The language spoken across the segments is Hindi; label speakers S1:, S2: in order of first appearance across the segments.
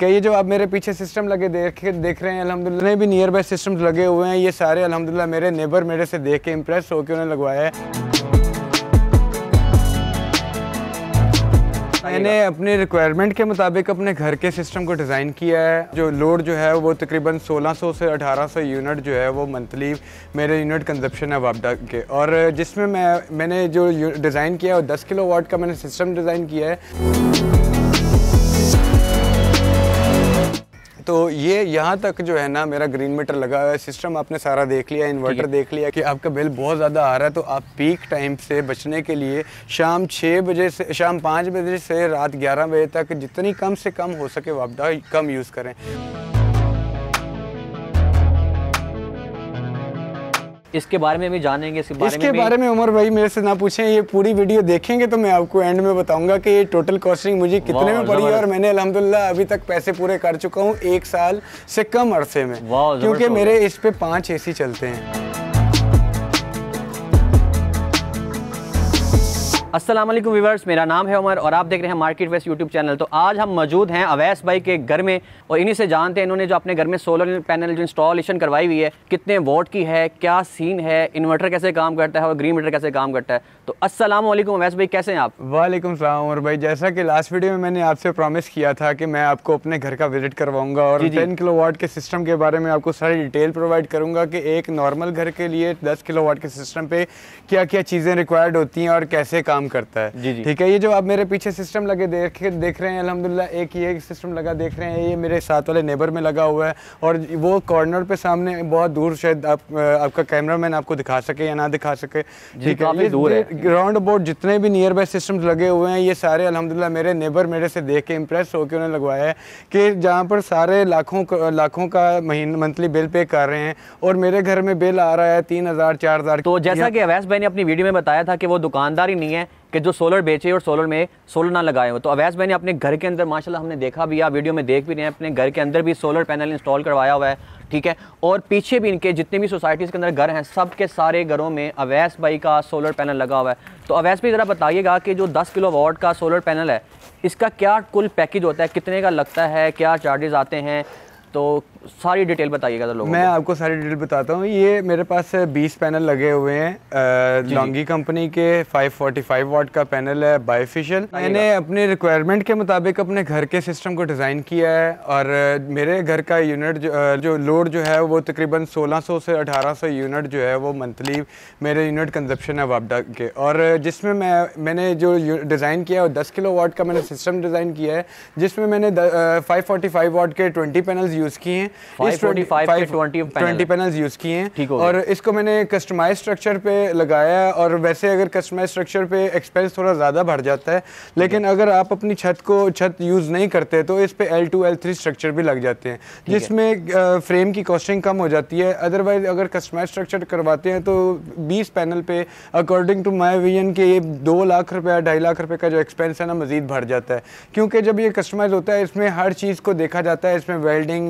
S1: क्या ये जो आप मेरे पीछे सिस्टम लगे देख देख रहे हैं अलहमदिल्ला ने भी नियर बाय सिस्टम लगे हुए हैं ये सारे अलहमदिल्ला मेरे नेबर मेरे से देख के इम्प्रेस होकर उन्हें लगवाया है मैंने अपने रिक्वायरमेंट के मुताबिक अपने घर के सिस्टम को डिज़ाइन किया है जो लोड जो है वो तकरीबन 1600 से 1800 यूनिट जो है वो मंथली मेरे यूनिट कंजप्शन है वापडा के और जिसमें मैं मैंने जो डिज़ाइन किया है वो 10 किलो वाट का मैंने सिस्टम डिज़ाइन किया है तो ये यहाँ तक जो है ना मेरा ग्रीन मीटर लगा हुआ है सिस्टम आपने सारा देख लिया इन्वर्टर देख लिया कि आपका बिल बहुत ज़्यादा आ रहा है तो आप पीक टाइम से बचने के लिए शाम छः बजे से शाम पाँच बजे से रात ग्यारह बजे तक जितनी कम से कम हो सके
S2: वापडा कम यूज़ करें इसके बारे में भी जानेंगे इसके बारे इसके में बारे में
S1: उमर भाई मेरे से ना पूछें ये पूरी वीडियो देखेंगे तो मैं आपको एंड में बताऊंगा कि ये टोटल कॉस्टिंग मुझे कितने में पड़ी है और मैंने
S2: अल्हम्दुलिल्लाह अभी
S1: तक पैसे पूरे कर चुका हूँ एक साल से कम अरसे में क्योंकि मेरे इस पे पांच ए
S2: चलते हैं अस्सलाम वालेकुम मेरा नाम है उमर और आप देख रहे हैं मार्केट वेस्ट यूट्यूब चैनल तो आज हम मौजूद हैं अवैस भाई के घर में और इन्हीं से जानते हैं इन्होंने जो अपने घर में सोलर पैनल जो इंस्टॉलेशन करवाई हुई है कितने वोट की है क्या सीन है इन्वर्टर कैसे काम करता है और ग्रीन मीटर कैसे काम करता है तो अस्सलाम वालेकुम अवैस भाई कैसे हैं आप
S1: वालेकुम सलाम उमर भाई जैसा कि लास्ट वीडियो में मैंने आपसे प्रॉमिस किया था कि मैं आपको अपने घर का विजिट करवाऊंगा और टेन किलो के सिस्टम के बारे में आपको सारी डिटेल प्रोवाइड करूंगा कि एक नॉर्मल घर के लिए दस किलो के सिस्टम पे क्या क्या चीज़ें रिक्वायर्ड होती हैं और कैसे काम काम करता है जी जी ठीक है ये जो आप मेरे पीछे सिस्टम लगे देख देख रहे हैं अलहमदिल्ला एक ये सिस्टम लगा देख रहे हैं ये मेरे साथ वाले नेबर में लगा हुआ है और वो कॉर्नर पे सामने बहुत दूर शायद आप आपका मैन आपको दिखा सके या ना दिखा सके ठीक है ये दूर ग्राउंड अबाउट जितने भी नियर बाई सिस्टम लगे हुए हैं ये सारे अलहमदिल्ला मेरे नेबर मेरे से देख के इम्प्रेस होकर उन्हें लगवाया है कि जहाँ पर सारे लाखों लाखों का मंथली बिल पे कर रहे हैं और मेरे घर में बिल आ रहा है तीन हज़ार चार हज़ार तो जैसा कि
S2: अवैस भाई ने अपनी वीडियो में बताया था कि वो दुकानदार ही नहीं है कि जो सोलर बेचे और सोलर में सोलर ना लगाए हो तो अवैस भाई ने अपने घर के अंदर माशाल्लाह हमने देखा भी या वीडियो में देख भी रहे हैं अपने घर के अंदर भी सोलर पैनल इंस्टॉल करवाया हुआ है ठीक है और पीछे भी इनके जितने भी सोसाइटीज़ के अंदर घर हैं सब के सारे घरों में अवैस भाई का सोलर पैनल लगा हुआ है तो अवैस भाई ज़रा बताइएगा कि जो दस किलो वॉट का सोलर पैनल है इसका क्या कुल पैकेज होता है कितने का लगता है क्या चार्जेज़ आते हैं तो सारी डिटेल बताइएगा तो लोगों मैं आपको
S1: सारी डिटेल बताता हूँ ये मेरे पास 20 पैनल लगे हुए हैं लॉन्गी कंपनी के 545 वाट का पैनल है बायोफिशियल मैंने अपने रिक्वायरमेंट के मुताबिक अपने घर के सिस्टम को डिज़ाइन किया है और मेरे घर का यूनिट जो, जो लोड जो है वो तकरीबन 1600 से 1800 यूनिट जो है वो मंथली मेरे यूनिट कंजप्शन है वापडा के और जिसमें मैं मैंने जो डिज़ाइन किया है दस किलो वाट का मैंने सिस्टम डिज़ाइन किया है जिसमें मैंने फाइव फोर्टी वाट के ट्वेंटी पैनल यूज़ किए हैं इस 20 यूज़ किए हैं और इसको मैंने कस्टमाइज स्ट्रक्चर पे लगाया और वैसे अगर कस्टमाइज स्ट्रक्चर पे एक्सपेंस थोड़ा ज़्यादा बढ़ जाता है लेकिन अगर आप अपनी छत को छत यूज़ नहीं करते तो इस पे L two L three structure भी लग जाते हैं जिसमें फ्रेम की कॉस्टिंग कम हो जाती है अदरवाइज अगर कस्टमाइज स्ट्रक्चर करवाते हैं तो बीस पैनल पे अकॉर्डिंग टू माई विजन के दो लाख रुपया ढाई लाख रुपये का जो एक्सपेंस है ना मज़ीद बढ़ जाता है क्योंकि जब ये कस्टमाइज होता है इसमें हर चीज़ को देखा जाता है इसमें वेल्डिंग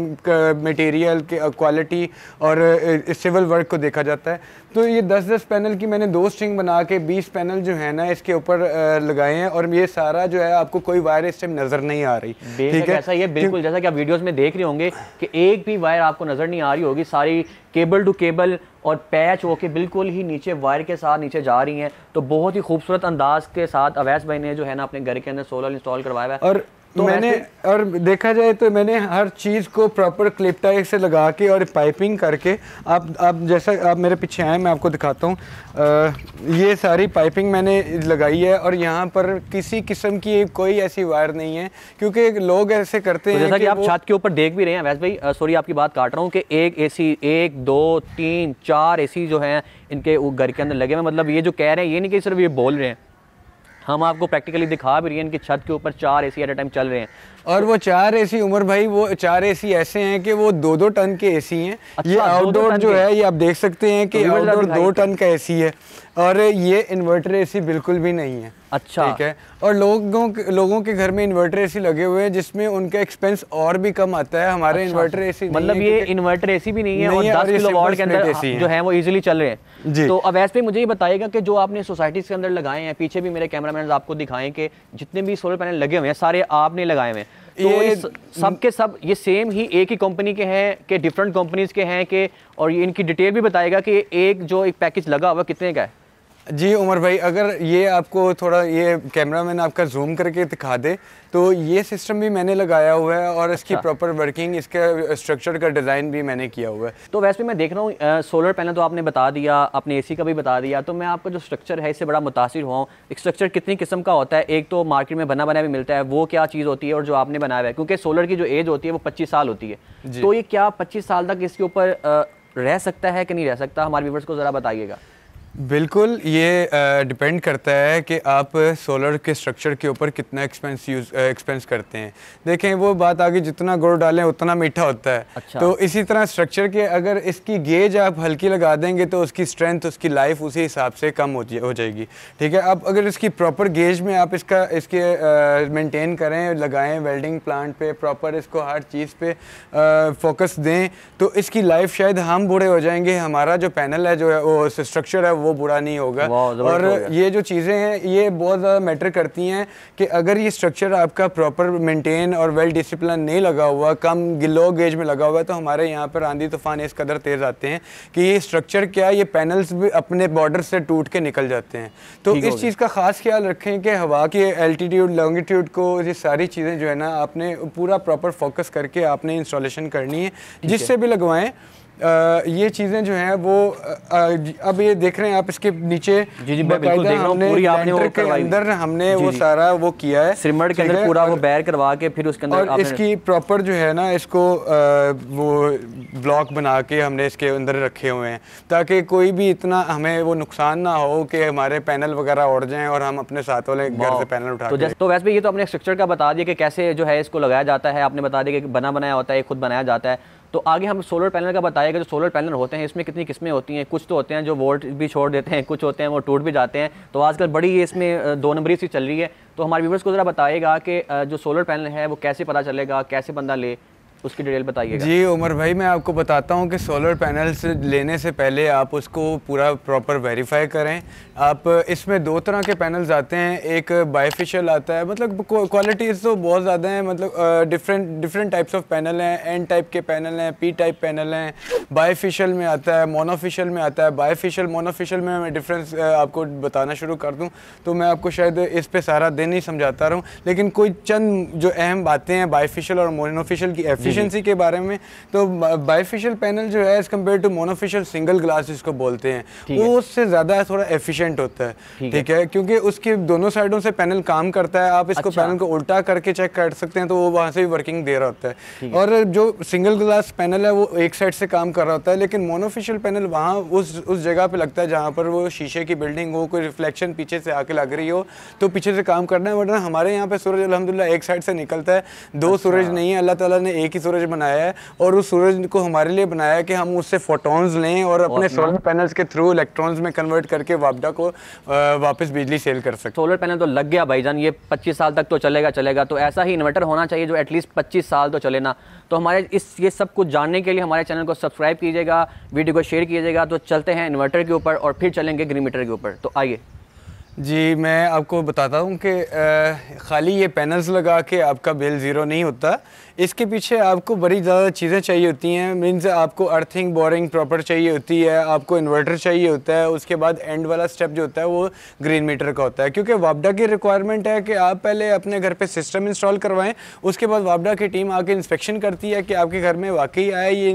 S1: मटेरियल के क्वालिटी uh, और सिविल uh, वर्क को देखा जाता है तो ये दस दस पैनल की मैंने दो स्ट्रिंग बना के बीस पैनल जो है ना इसके ऊपर uh, लगाए हैं और ये सारा जो है आपको कोई वायर इस टाइम नज़र नहीं आ रही ठीक है ऐसा ये
S2: बिल्कुल जैसा कि आप वीडियोस में देख रहे होंगे कि एक भी वायर आपको नज़र नहीं आ रही होगी सारी केबल टू केबल और पैच होके बिल्कुल ही नीचे वायर के साथ नीचे जा रही हैं तो बहुत ही खूबसूरत अंदाज के साथ अवैस भाई ने जो है ना अपने घर के अंदर सोलर इंस्टॉल करवाया है और तो मैंने
S1: और देखा जाए तो मैंने हर चीज़ को प्रॉपर क्लिप टाइप से लगा के और पाइपिंग करके आप आप जैसा आप मेरे पीछे आए मैं आपको दिखाता हूँ ये सारी पाइपिंग मैंने लगाई है और यहाँ पर किसी किस्म की कोई ऐसी वायर नहीं है क्योंकि लोग ऐसे करते तो हैं जैसा कि, कि आप छत
S2: के ऊपर देख भी रहे हैं वैसे भाई सॉरी आपकी बात काट रहा हूँ कि एक सी एक दो तीन चार ए जो हैं इनके घर के अंदर लगे हुए मतलब ये जो कह रहे हैं ये नहीं कि सिर्फ ये बोल रहे हैं हम आपको प्रैक्टिकली दिखा भी रही है इनकी छत के ऊपर चार एसी एट ए टाइम चल रहे हैं
S1: और वो चार एसी उमर भाई वो चार एसी ऐसे हैं कि वो दो दो टन के एसी हैं अच्छा, ये आउटडोर जो है ये आप देख सकते हैं कि आउटडोर तो दो टन का एसी है और ये इन्वर्टर एसी बिल्कुल भी नहीं है अच्छा ठीक है और लोगों लोगों के घर में इन्वर्टर एसी लगे हुए हैं जिसमें उनका एक्सपेंस और भी कम आता है हमारे अच्छा, इन्वर्टर अच्छा। एसी मतलब ये
S2: इन्वर्टर एसी भी नहीं है नहीं और 10 किलो के अंदर जो है वो इजीली चल रहे हैं तो अब ऐसे पे मुझे ये बताएगा कि जो आपने सोसाइटीज के अंदर लगाए हैं पीछे भी मेरे कैमरामैन आपको दिखाएं कि जितने भी सोलर पैनल लगे हुए हैं सारे आपने लगाए हुए हैं तो ये सब के सब ये सेम ही एक ही कंपनी के हैं कि डिफरेंट कंपनीज के हैं कि और ये इनकी डिटेल भी बताएगा कि एक जो एक पैकेज लगा हुआ कितने का है
S1: जी उमर भाई अगर ये आपको थोड़ा ये कैमरा मैन आपका जूम करके दिखा दे तो ये सिस्टम भी मैंने लगाया हुआ है और इसकी प्रॉपर
S2: वर्किंग इसका स्ट्रक्चर का डिज़ाइन भी मैंने किया हुआ है तो वैसे मैं देख रहा हूँ सोलर पैनल तो आपने बता दिया अपने एसी का भी बता दिया तो मैं आपका जो स्ट्रक्चर है इससे बड़ा मुतासर हुआ हूँ स्ट्रक्चर कितनी किस्म का होता है एक तो मार्केट में बना बना भी मिलता है वो क्या चीज़ होती है और जो आपने बनाया हुआ है क्योंकि सोलर की जो एज होती है वो पच्चीस साल होती है तो ये क्या पच्चीस साल तक इसके ऊपर रह सकता है कि नहीं रह सकता हमारे व्यूवर्स को ज़रा बताइएगा
S1: बिल्कुल ये डिपेंड करता है कि आप सोलर के स्ट्रक्चर के ऊपर कितना एक्सपेंस यूज एक्सपेंस करते हैं
S2: देखें वो बात आगे
S1: जितना गुड़ डालें उतना मीठा होता है अच्छा। तो इसी तरह स्ट्रक्चर के अगर इसकी गेज आप हल्की लगा देंगे तो उसकी स्ट्रेंथ उसकी लाइफ उसी हिसाब से कम हो, हो जाएगी ठीक है अब अगर इसकी प्रॉपर गेज में आप इसका इसके मेनटेन करें लगाएं वेल्डिंग प्लांट पर प्रॉपर इसको हर चीज़ पर फोकस दें तो इसकी लाइफ शायद हम बूढ़े हो जाएंगे हमारा जो पैनल है जो है वो स्ट्रक्चर है वो वो बुरा नहीं होगा और ये जो चीज़ें हैं ये बहुत ज़्यादा मैटर करती हैं कि अगर ये स्ट्रक्चर आपका प्रॉपर मेंटेन और वेल डिसिप्लिन नहीं लगा हुआ कम लो गेज में लगा हुआ है तो हमारे यहाँ पर आंधी तूफान इस कदर तेज़ आते हैं कि ये स्ट्रक्चर क्या ये पैनल्स भी अपने बॉर्डर से टूट के निकल जाते हैं तो इस चीज़ का खास ख्याल रखें कि हवा के एल्टीट्यूड लॉन्गिट्यूड को ये सारी चीज़ें जो है ना आपने पूरा प्रॉपर फोकस करके आपने इंस्टॉलेशन करनी है जिससे भी लगवाएं ये चीज़ें जो हैं वो अब ये देख रहे हैं आप इसके नीचे जी जी मैं बिल्कुल देख रहा हूं, पूरी आपने वो अंदर हमने वो सारा
S2: वो किया है सिमट के अंदर पूरा वो बैर करवा के फिर उसके अंदर और इसकी
S1: प्रॉपर जो है ना इसको वो ब्लॉक बना के हमने इसके अंदर रखे हुए हैं ताकि कोई भी इतना हमें वो नुकसान ना हो कि हमारे पैनल वगैरह उड़ जाए और हम अपने साथ वाले घर से पैनल उठा तो तो
S2: वैसे ये तो अपने स्ट्रक्चर का बता दिया कि कैसे जो है इसको लगाया जाता है आपने बता दिया कि बना बनाया होता है खुद बनाया जाता है तो आगे हम सोलर पैनल का बताएगा जो सोलर पैनल होते हैं इसमें कितनी किस्में होती हैं कुछ तो होते हैं जो वोल्ट भी छोड़ देते हैं कुछ होते हैं वो टूट भी जाते हैं तो आजकल बड़ी इसमें दो नंबरी सी चल रही है तो हमारे व्यूवर्स को ज़रा बताएगा कि जो सोलर पैनल है वो कैसे पता चलेगा कैसे बंदा ले उसकी डिटेल बताइए जी उमर
S1: भाई मैं आपको बताता हूँ कि सोलर पैनल से लेने से पहले आप उसको पूरा प्रॉपर वेरीफाई करें आप इसमें दो तरह के पैनल्स आते हैं एक बायोफिशल आता है मतलब क्वालिटीज़ तो बहुत ज़्यादा हैं मतलब different different types of panel हैं एन टाइप के पैनल हैं पी टाइप पैनल हैं बाईफिशल में आता है मोनोफिशल में आता है बाईफिशल मोनोफिशल में मैं डिफरेंस आपको बताना शुरू कर दूँ तो मैं आपको शायद इस पर सारा दिन ही समझाता रहूँ लेकिन कोई चंद जो अहम बातें हैं बाईफिशल और मोनोफिशल की एफ एफिशिएंसी के बारे में तो बायोफिशियल पैनल जो है as compared to monofacial single glass जिसको बोलते हैं वो उससे ज़्यादा थोड़ा एफिशिएंट होता है ठीक है क्योंकि उसके दोनों साइडों से पैनल काम करता है आप इसको पैनल अच्छा। को उल्टा करके चेक कर सकते हैं तो वो वहाँ से भी वर्किंग दे रहा होता है और जो सिंगल ग्लास पैनल है वो एक साइड से काम कर रहा होता है लेकिन मोनोफिशियल पैनल वहाँ उस उस जगह पे लगता है जहाँ पर वो शीशे की बिल्डिंग हो कोई रिफ्लेक्शन पीछे से आके लग रही हो तो पीछे से काम करना है वरना हमारे यहाँ पे सूरज अलहमदिल्ला एक साइड से निकलता है दो अच्छा। सूरज नहीं है अल्लाह ताला ने एक ही की सूरज बनाया है और उस सूरज को हमारे लिए बनाया है कि हम उससे फोटॉन्स लें और अपने सोलर
S2: पैनल्स के थ्रू इलेक्ट्रॉन्स में कन्वर्ट करके वापडा को वापस बिजली सेल कर सकते सोलर पैनल तो लग गया भाईजान ये पच्चीस साल तक तो चलेगा चलेगा तो ऐसा ही इन्वर्टर होना चाहिए जो एटलीस्ट पच्चीस साल तो चले ना तो हमारे इस ये सब कुछ जानने के लिए हमारे चैनल को सब्सक्राइब कीजिएगा वीडियो को शेयर कीजिएगा तो चलते हैं इन्वर्टर के ऊपर और फिर चलेंगे ग्रीन मीटर के ऊपर तो आइए
S1: जी मैं आपको बताता हूँ कि खाली ये पैनल्स लगा के आपका बिल ज़ीरो नहीं होता इसके पीछे आपको बड़ी ज़्यादा चीज़ें चाहिए होती हैं मीन्स आपको अर्थिंग बोरिंग प्रॉपर चाहिए होती है आपको इन्वर्टर चाहिए होता है उसके बाद एंड वाला स्टेप जो होता है वो ग्रीन मीटर का होता है क्योंकि वापडा की रिक्वायरमेंट है कि आप पहले अपने घर पर सिस्टम इंस्टॉल करवाएँ उसके बाद वापडा की टीम आके इंस्पेक्शन करती है कि आपके घर में वाकई आए ये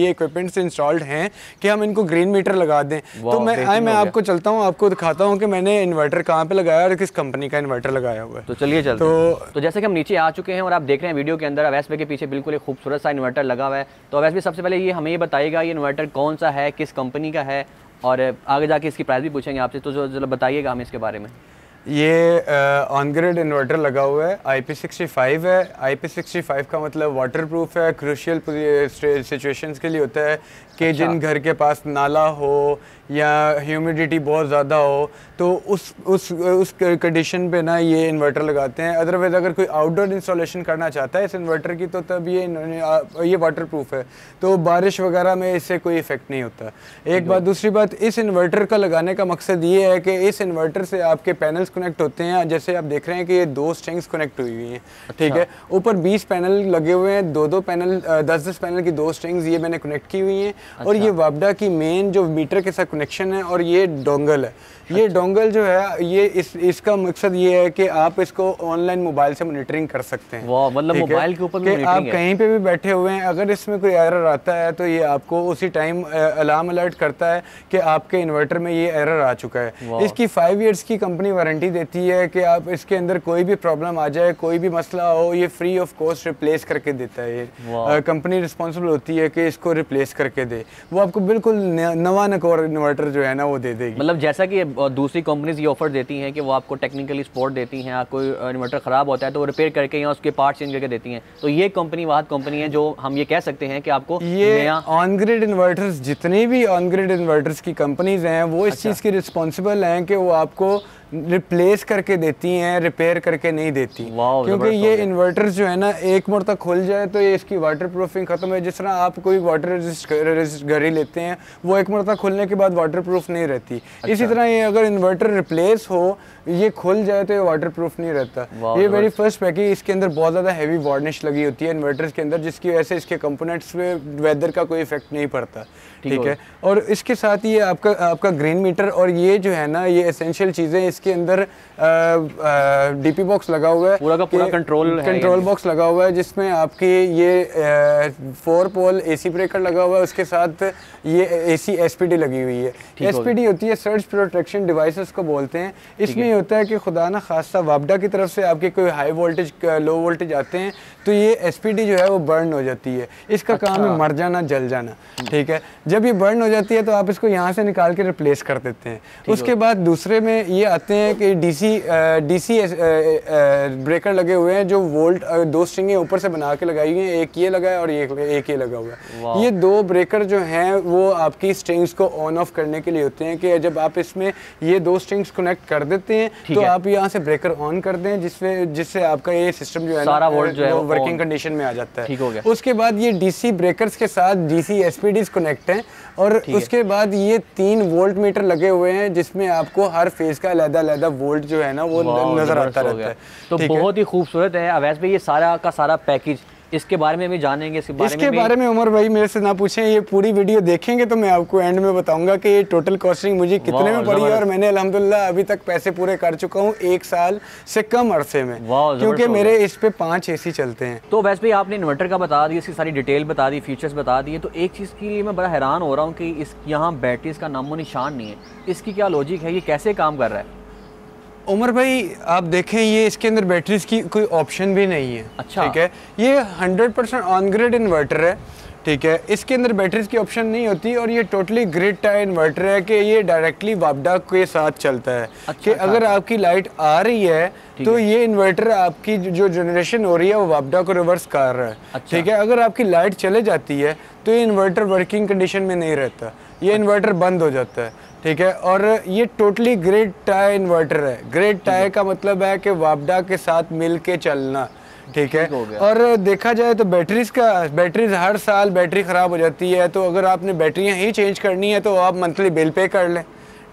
S1: ये इक्विपमेंट्स इंस्टॉल्ड हैं कि हम इनको ग्रीन मीटर लगा दें
S2: तो मैं आए मैं आपको
S1: चलता हूँ आपको दिखाता हूँ कि मैंने इन्वर्टर कहाँ पर लगाया और किस
S2: कंपनी का इन्वर्टर लगाया हुआ है तो चलिए तो, तो जैसे कि हम नीचे आ चुके हैं और आप देख रहे हैं वीडियो के अंदर एमएसबी के पीछे बिल्कुल एक खूबसूरत सा इन्वर्टर लगा हुआ है तो वैसे भी सबसे पहले ये हमें ये बताइएगा ये इन्वर्टर कौन सा है किस कंपनी का है और आगे जाके इसकी प्राइस भी पूछेंगे आपसे तो जो बताइएगा हमें इसके बारे में ये ऑन
S1: इन्वर्टर लगा हुआ है आई पी सिक्सटी फाइव है आई पी सिक्सटी फ़ाइव का मतलब वाटर प्रूफ है क्रूशियल सिचुएशंस के लिए होता है कि अच्छा। जिन घर के पास नाला हो या ह्यूमिडिटी बहुत ज़्यादा हो तो उस उस उस कंडीशन पे ना ये इन्वर्टर लगाते हैं अदरवाइज़ अगर कोई आउटडोर इंस्टॉलेशन करना चाहता है इस इन्वर्टर की तो तब ये ये वाटर प्रूफ है तो बारिश वगैरह में इससे कोई इफ़ेक्ट नहीं होता एक बात दूसरी बात इस इन्वर्टर का लगाने का मकसद ये है कि इस इन्वर्टर से आपके पैनल्स कनेक्ट होते हैं जैसे आप देख रहे हैं कि ये दो स्ट्रिंग्स कनेक्ट हुई हुई हैं अच्छा। ठीक है ऊपर बीस पैनल लगे हुए हैं दो दो पैनल दस दस पैनल की दो स्ट्रिंग्स ये मैंने कनेक्ट की हुई हैं अच्छा। और ये वापडा की मेन जो मीटर के साथ कनेक्शन है और ये डोंगल है ये डोंगल अच्छा। जो है ये इस इसका मकसद ये है कि आप इसको ऑनलाइन मोबाइल से मोनिटरिंग कर सकते हैं मतलब मोबाइल के ऊपर आप कहीं पे भी बैठे हुए हैं अगर इसमें कोई एरर आता है तो ये आपको उसी टाइम अलार्म अलर्ट करता है कि आपके इन्वर्टर में ये एरर आ चुका है इसकी फाइव ईयर्स की कंपनी वारंटी गारंटी देती है कि आप इसके अंदर कोई भी प्रॉब्लम आ जाए कोई भी मसला हो ये फ्री ऑफ कॉस्ट रिप्लेस करके देता है ये कंपनी रिस्पॉन्सिबल होती है कि इसको रिप्लेस करके दे वो आपको बिल्कुल नवा नकोर इन्वर्टर जो है ना वो दे देगी
S2: मतलब जैसा कि दूसरी कंपनीज ये ऑफर देती हैं कि वो आपको टेक्निकली सपोर्ट देती हैं आपको इन्वर्टर ख़राब होता है तो वो रिपेयर करके या उसके पार्ट चेंज करके देती हैं तो ये कंपनी वाहत कंपनी है जो हम ये कह सकते हैं कि आपको ये
S1: ऑन ग्रिड इन्वर्टर्स जितनी भी ऑन ग्रिड इन्वर्टर्स की कंपनीज हैं वो इस अच्छा। चीज़ की रिस्पॉन्सिबल हैं कि वो आपको रिप्लेस करके देती हैं रिपेयर करके नहीं देती क्योंकि ये इन्वर्टर जो है ना एक मोड़ तक खुल जाए तो ये इसकी वाटर प्रूफिंग ख़त्म है जिस तरह आप कोई वाटर रेजिस्ट घड़ी लेते हैं वो एक मोड़ तक खुलने के बाद वाटर प्रूफ नहीं रहती अच्छा। इसी तरह ये अगर इन्वर्टर रिप्लेस हो ये खुल जाए तो ये वाटर प्रूफ नहीं रहता ये मेरी फर्स्ट पैकिंग इसके अंदर बहुत ज़्यादा हैवी वार्निश लगी होती है इन्वर्टर के अंदर जिसकी वजह से इसके कंपोनेंट्स पे वेदर का कोई इफेक्ट नहीं पड़ता ठीक है और इसके साथ ये आपका आपका ग्रीन मीटर और ये जो है ना ये एसेंशियल चीज़ें इसके अंदर पी बॉक्स लगा हुआ है पूरा का पूरा कंट्रोल कंट्रोल बॉक्स लगा हुआ है जिसमें आपकी ये फोर पोल सी ब्रेकर लगा हुआ है उसके साथ ये पी डी लगी हुई है डी होती है सर्च प्रोटेक्शन डिवाइस को बोलते हैं इसमें होता है कि खुदा ना खासा वापडा की तरफ से आपके कोई हाई वोल्टेज लो वोल्टेज आते हैं तो ये एस जो है वो बर्न हो जाती है इसका अच्छा। काम है अच्छा। मर जाना जल जाना ठीक है जब ये बर्न हो जाती है तो आप इसको यहाँ से निकाल के रिप्लेस कर देते हैं उसके बाद दूसरे में ये आते हैं कि डीसी डीसी ब्रेकर लगे हुए हैं जो वोल्ट दो स्ट्रिंगे ऊपर से बना के लगाई हुई है एक ये लगा है और एक एक ये लगा हुआ है ये दो ब्रेकर जो हैं वो आपकी स्ट्रिंग्स को ऑन ऑफ करने के लिए होते हैं कि जब आप इसमें ये दो स्ट्रिंग्स कनेक्ट कर देते हैं तो आप यहाँ से ब्रेकर ऑन कर दें जिससे जिससे आपका ये सिस्टम जो है सारा वोल्ट जो है वर्किंग कंडीशन में आ जाता है ठीक हो गया उसके बाद ये डीसी ब्रेकर्स के साथ डीसी एसपीडीज कनेक्ट हैं और उसके है। बाद ये तीन वोल्ट मीटर लगे हुए हैं जिसमें आपको हर फेज का अलहदा अलहदा वोल्ट जो है ना वो नजर आता रहता है
S2: तो बहुत ही खूबसूरत है अवैस भाई ये सारा का सारा पैकेज इसके बारे में भी जानेंगे इसके बारे इसके में बारे में उमर
S1: भाई मेरे से ना पूछें ये पूरी वीडियो देखेंगे तो मैं आपको एंड में बताऊंगा कि ये टोटल कॉस्टिंग मुझे कितने में पड़ी है और मैंने अलहमदुल्ला अभी तक पैसे पूरे कर चुका हूँ एक साल
S2: से कम अरसे में क्योंकि मेरे
S1: इस पे पांच ए चलते हैं
S2: तो वैसे भाई आपने इन्वर्टर का बता दिया इसकी सारी डिटेल बता दी फीचर्स बता दिए तो एक चीज़ के लिए मैं बड़ा हैरान हो रहा हूँ कि इस यहाँ बैटरीज का नामो निशान नहीं है इसकी क्या लॉजिक है ये कैसे काम कर रहा है उमर भाई
S1: आप देखें ये इसके अंदर बैटरीज की कोई ऑप्शन भी नहीं है अच्छा ठीक है ये 100 परसेंट ऑन ग्रिड इन्वर्टर है ठीक है इसके अंदर बैटरीज की ऑप्शन नहीं होती और ये टोटली ग्रिड टाइप इन्वर्टर है कि ये डायरेक्टली वापडा के साथ चलता है अच्छा, कि अच्छा, अगर अच्छा। आपकी लाइट आ रही है तो है। ये इन्वर्टर आपकी जो जनरेशन हो रही है वो वापडा को रिवर्स कर रहा है अच्छा, ठीक है अगर आपकी लाइट चले जाती है तो ये इन्वर्टर वर्किंग कंडीशन में नहीं रहता ये इन्वर्टर अच्छा। बंद हो जाता है ठीक है और ये टोटली ग्रेड टाई इन्वर्टर है ग्रेड टाई का मतलब है कि वापडा के साथ मिल के चलना ठीक है और देखा जाए तो बैटरीज का बैटरीज हर साल बैटरी ख़राब हो जाती है तो अगर आपने बैटरियां ही चेंज करनी है तो आप मंथली बिल पे कर लें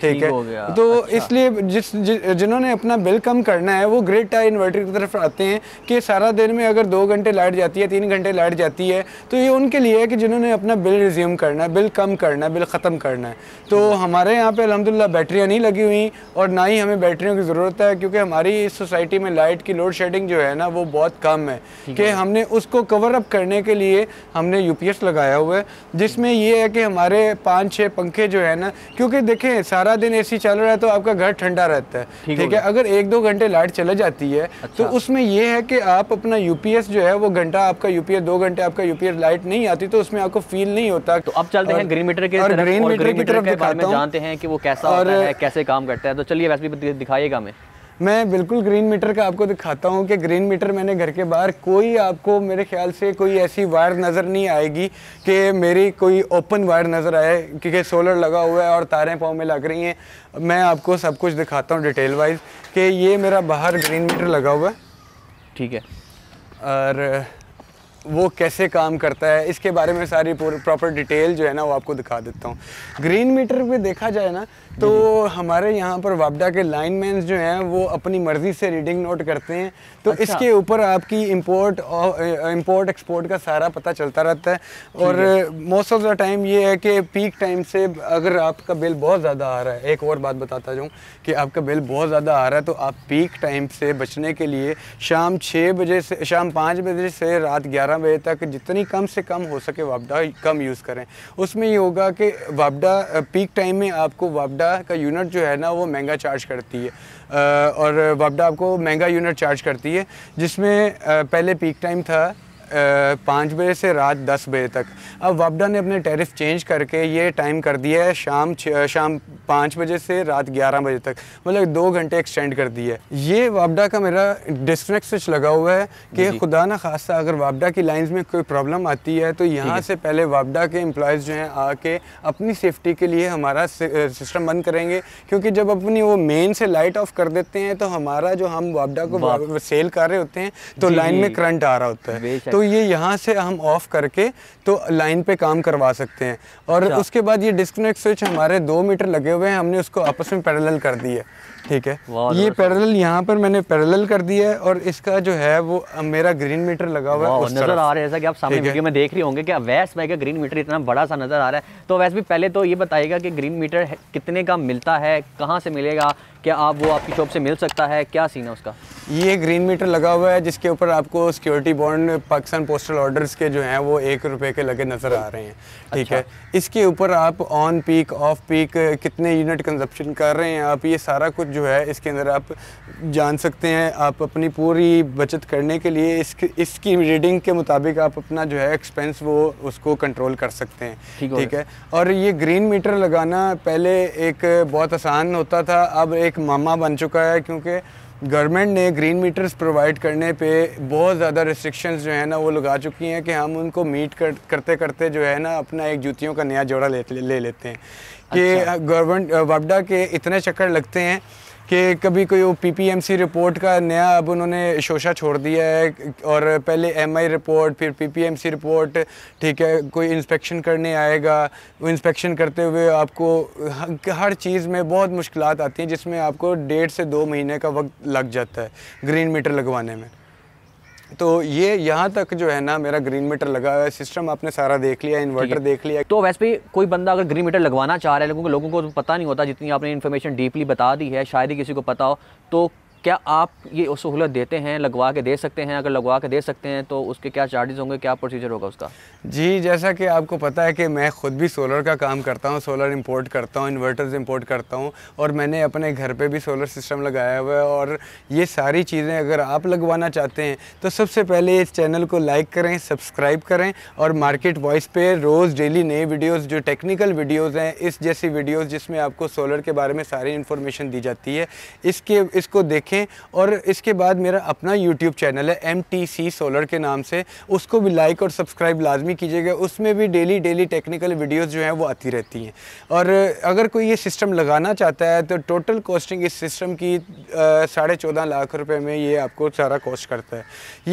S1: ठीक है तो अच्छा। इसलिए जिस जि, जिन्होंने अपना बिल कम करना है वो ग्रेट टाइम इन्वर्टर की तरफ आते हैं कि सारा दिन में अगर दो घंटे लाइट जाती है तीन घंटे लाइट जाती है तो ये उनके लिए है कि जिन्होंने अपना बिल रिज्यूम करना है बिल कम करना है बिल ख़त्म करना है तो हम्म। हमारे यहाँ पर अलहमदिल्ला बैटरियाँ नहीं लगी हुई और ना ही हमें बैटरियों की ज़रूरत है क्योंकि हमारी इस सोसाइटी में लाइट की लोड शेडिंग जो है ना वो बहुत कम है कि हमने उसको कवर अप करने के लिए हमने यू लगाया हुआ है जिसमें ये है कि हमारे पाँच छः पंखे जो है ना क्योंकि देखें सारा सारा दिन एसी चालू रहा तो आपका घर ठंडा रहता है ठीक है अगर एक दो घंटे लाइट चले जाती है अच्छा। तो उसमें यह है कि आप अपना यूपीएस जो है वो घंटा आपका यूपीएस दो घंटे आपका यूपीएस लाइट नहीं आती तो उसमें आपको फील नहीं होता तो अब चलते हैं ग्रीन मीटर के ग्रीन मीटर की तरफ जानते
S2: हैं कि वो कैसा और कैसे काम करता है तो चलिए वैसे भी दिखाइएगा हमें
S1: मैं बिल्कुल ग्रीन मीटर का आपको दिखाता हूँ कि ग्रीन मीटर मैंने घर के बाहर कोई आपको मेरे ख्याल से कोई ऐसी वायर नज़र नहीं आएगी कि मेरी कोई ओपन वायर नज़र आए क्योंकि सोलर लगा हुआ है और तारें पाँव में लग रही हैं मैं आपको सब कुछ दिखाता हूँ डिटेल वाइज कि ये मेरा बाहर ग्रीन मीटर लगा हुआ है ठीक है और वो कैसे काम करता है इसके बारे में सारी प्रॉपर डिटेल जो है ना वो आपको दिखा देता हूँ ग्रीन मीटर पे देखा जाए ना तो हमारे यहाँ पर वापडा के लाइन मैन जो हैं वो अपनी मर्ज़ी से रीडिंग नोट करते हैं तो अच्छा। इसके ऊपर आपकी इंपोर्ट और इंपोर्ट एक्सपोर्ट का सारा पता चलता रहता है और मोस्ट ऑफ द टाइम ये है कि पीक टाइम से अगर आपका बिल बहुत ज़्यादा आ रहा है एक और बात बताता जाऊँ कि आपका बिल बहुत ज़्यादा आ रहा है तो आप पीक टाइम से बचने के लिए शाम छः बजे से शाम पाँच बजे से रात ग्यारह बारह बजे तक जितनी कम से कम हो सके वापडा कम यूज़ करें उसमें ये होगा कि वापडा पीक टाइम में आपको वापडा का यूनिट जो है ना वो महंगा चार्ज करती है और वापडा आपको महंगा यूनिट चार्ज करती है जिसमें पहले पीक टाइम था पाँच बजे से रात दस बजे तक अब वापडा ने अपने टैरिफ चेंज करके ये टाइम कर दिया है शाम शाम पाँच बजे से रात ग्यारह बजे तक मतलब दो घंटे एक्सटेंड कर दिया है ये वापडा का मेरा डिस्ट्रिक्ट स्विच लगा हुआ है कि खुदा ना खासा अगर वापडा की लाइन में कोई प्रॉब्लम आती है तो यहाँ से पहले वापडा के एम्प्लॉयज़ जो हैं आके अपनी सेफ्टी के लिए हमारा सिस्टम बंद करेंगे क्योंकि जब अपनी वो मेन से लाइट ऑफ कर देते हैं तो हमारा जो हम वापडा को सेल कर रहे होते हैं तो लाइन में करंट आ रहा होता है तो तो ये यहाँ से हम ऑफ़ करके तो लाइन पे काम करवा सकते हैं और अच्छा। उसके बाद ये डिस्कनेक्ट स्विच हमारे दो मीटर लगे हुए हैं हमने उसको आपस में पैरेलल कर दी है ठीक है ये पैरेलल यहाँ पर मैंने पैरेलल कर दिया है और इसका जो है वो मेरा ग्रीन मीटर लगा हुआ है नजर आ रहा है जैसा कि आप सामने वीडियो
S2: में देख रही होंगे कि वैस भाई का ग्रीन मीटर इतना बड़ा सा नजर आ रहा है तो वैस भी पहले तो ये बताएगा कि ग्रीन मीटर कितने का मिलता है कहाँ से मिलेगा क्या आप वो आपकी शॉप से मिल सकता है क्या सीन है उसका
S1: ये ग्रीन मीटर लगा हुआ है जिसके ऊपर आपको security bond Pakistan postal orders के जो हैं वो एक रुपये के लगे नज़र आ रहे हैं ठीक अच्छा। है इसके ऊपर आप ऑन पीक ऑफ पीक कितने यूनिट कंजप्शन कर रहे हैं आप ये सारा कुछ जो है इसके अंदर आप जान सकते हैं आप अपनी पूरी बचत करने के लिए इस इसकी रीडिंग के मुताबिक आप अपना जो है एक्सपेंस वो उसको कंट्रोल कर सकते हैं ठीक है और ये ग्रीन मीटर लगाना पहले एक बहुत आसान होता था अब एक मामा बन चुका है क्योंकि गवर्नमेंट ने ग्रीन मीटर्स प्रोवाइड करने पे बहुत ज़्यादा रिस्ट्रिक्शंस जो है ना वो लगा चुकी हैं कि हम उनको मीट कर, करते करते जो है ना अपना एक जूतियों का नया जोड़ा ले, ले, ले लेते हैं कि अच्छा। गवर्नमेंट वापडा के इतने चक्कर लगते हैं कि कभी कोई पीपीएमसी रिपोर्ट का नया अब उन्होंने शोशा छोड़ दिया है और पहले एमआई रिपोर्ट फिर पीपीएमसी रिपोर्ट ठीक है कोई इंस्पेक्शन करने आएगा वो इंस्पेक्शन करते हुए आपको हर चीज़ में बहुत मुश्किल आती हैं जिसमें आपको डेढ़ से दो महीने का वक्त लग जाता है ग्रीन मीटर लगवाने में तो ये यहाँ तक जो है ना मेरा ग्रीन मीटर लगा हुआ है सिस्टम आपने सारा देख लिया इन्वर्टर
S2: देख लिया तो वैसे भी कोई बंदा अगर ग्रीन मीटर लगवाना चाह रहा है लोगों को लोगों को पता नहीं होता जितनी आपने इन्फॉर्मेशन डीपली बता दी है शायद ही किसी को पता हो तो क्या आप ये सहूलत देते हैं लगवा के दे सकते हैं अगर लगवा के दे सकते हैं तो उसके क्या चार्जेस होंगे क्या प्रोसीजर होगा उसका
S1: जी जैसा कि आपको पता है कि मैं ख़ुद भी सोलर का काम करता हूँ सोलर इंपोर्ट करता हूँ इन्वर्टर्स इंपोर्ट करता हूँ और मैंने अपने घर पे भी सोलर सिस्टम लगाया हुआ है और ये सारी चीज़ें अगर आप लगवाना चाहते हैं तो सबसे पहले इस चैनल को लाइक करें सब्सक्राइब करें और मार्केट वॉइस पर रोज़ डेली नए वीडियोज़ जो टेक्निकल वीडियोज़ हैं इस जैसी वीडियोज़ जिसमें आपको सोलर के बारे में सारी इन्फॉर्मेशन दी जाती है इसके इसको देखें देखें और इसके बाद मेरा अपना यूट्यूब चैनल है एम सोलर के नाम से उसको भी लाइक और सब्सक्राइब लाजमी कीजिएगा उसमें भी डेली डेली टेक्निकल वीडियोज़ जो हैं वो आती रहती हैं और अगर कोई ये सिस्टम लगाना चाहता है तो टोटल कॉस्टिंग इस सिस्टम की साढ़े चौदह लाख रुपये में ये आपको सारा कॉस्ट करता है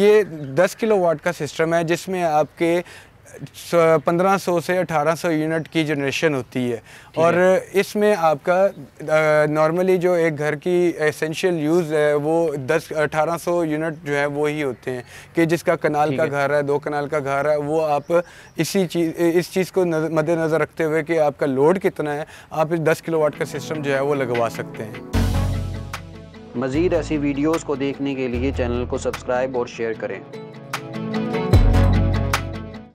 S1: ये दस किलो वाट का सिस्टम है जिसमें आपके 1500 से 1800 यूनिट की जनरेशन होती है और इसमें आपका नॉर्मली जो एक घर की एसेंशियल यूज़ है वो 10 1800 यूनिट जो है वो ही होते हैं कि जिसका कनाल का घर है दो कनाल का घर है वो आप इसी चीज़ इस चीज़ को मद्देनज़र रखते हुए कि आपका लोड कितना है आप इस किलो वाट का सिस्टम जो है वो लगवा सकते हैं मज़ीद ऐसी वीडियोज़
S2: को देखने के लिए चैनल को सब्सक्राइब और शेयर करें